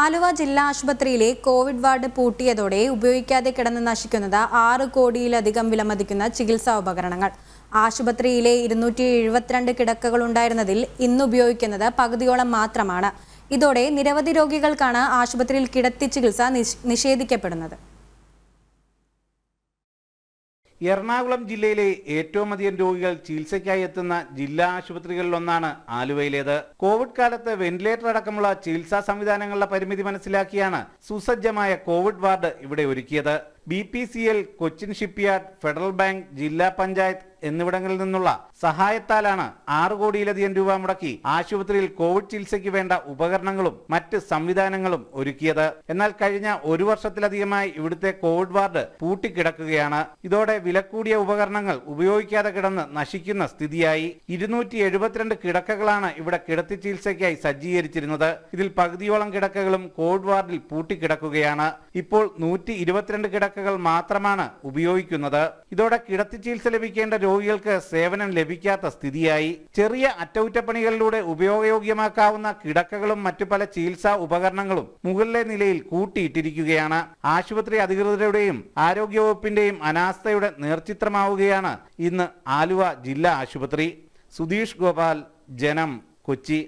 ആലുവ ജില്ലാ ആശുപത്രിയിലെ Covid ward പൂട്ടിയതോടെ ഉപയോഗിക്കാതെ കിടന്ന് നശിക്കുന്നത് ആറ് കോടിയിലധികം വിലമതിക്കുന്ന ചികിത്സാ ഉപകരണങ്ങൾ ആശുപത്രിയിലെ ഇരുന്നൂറ്റി എഴുപത്തിരണ്ട് ഉണ്ടായിരുന്നതിൽ ഇന്ന് ഉപയോഗിക്കുന്നത് പകുതിയോളം മാത്രമാണ് ഇതോടെ നിരവധി രോഗികൾക്കാണ് ആശുപത്രിയിൽ കിടത്തി ചികിത്സ നിഷേധിക്കപ്പെടുന്നത് എറണാകുളം ജില്ലയിലെ ഏറ്റവും അധികം രോഗികൾ ചികിത്സയ്ക്കായി എത്തുന്ന ജില്ലാ ആശുപത്രികളിലൊന്നാണ് ആലുവയിലേത് കോവിഡ് കാലത്ത് വെന്റിലേറ്റർ അടക്കമുള്ള ചികിത്സാ സംവിധാനങ്ങളുടെ പരിമിതി മനസ്സിലാക്കിയാണ് സുസജ്ജമായ കോവിഡ് വാർഡ് ഇവിടെ ഒരുക്കിയത് B P C L Cochin shipyard Federal Bank ജില്ലാ പഞ്ചായത്ത് എന്നിവിടങ്ങളിൽ നിന്നുള്ള സഹായത്താലാണ് ആറ് കോടിയിലധികം രൂപ മുടക്കി ആശുപത്രിയിൽ കോവിഡ് ചികിത്സയ്ക്ക് വേണ്ട ഉപകരണങ്ങളും മറ്റ് സംവിധാനങ്ങളും ഒരുക്കിയത് എന്നാൽ കഴിഞ്ഞ ഒരു വർഷത്തിലധികമായി ഇവിടുത്തെ കോവിഡ് വാർഡ് പൂട്ടിക്കിടക്കുകയാണ് ഇതോടെ വിലക്കൂടിയ ഉപകരണങ്ങൾ ഉപയോഗിക്കാതെ കിടന്ന് നശിക്കുന്ന സ്ഥിതിയായി ഇരുന്നൂറ്റി എഴുപത്തിരണ്ട് കിടക്കകളാണ് ഇവിടെ കിടത്തി ചികിത്സയ്ക്കായി സജ്ജീകരിച്ചിരുന്നത് ഇതിൽ പകുതിയോളം കിടക്കകളും കോവിഡ് വാർഡിൽ പൂട്ടിക്കിടക്കുകയാണ് ഇപ്പോൾ നൂറ്റി ഇരുപത്തിരണ്ട് കിടക്ക കിടക്കകൾ മാത്രമാണ് ഉപയോഗിക്കുന്നത് ഇതോടെ കിടത്തി ചികിത്സ ലഭിക്കേണ്ട രോഗികൾക്ക് സേവനം ലഭിക്കാത്ത സ്ഥിതിയായി ചെറിയ അറ്റകുറ്റപ്പണികളിലൂടെ ഉപയോഗയോഗ്യമാക്കാവുന്ന കിടക്കകളും മറ്റു പല ചികിത്സാ ഉപകരണങ്ങളും മുകളിലെ നിലയിൽ കൂട്ടിയിട്ടിരിക്കുകയാണ് ആശുപത്രി അധികൃതരുടെയും ആരോഗ്യവകുപ്പിന്റെയും അനാസ്ഥയുടെ നേർചിത്രമാവുകയാണ് ഇന്ന് ആലുവ ജില്ലാ ആശുപത്രി സുധീഷ് ഗോപാൽ ജനം കൊച്ചി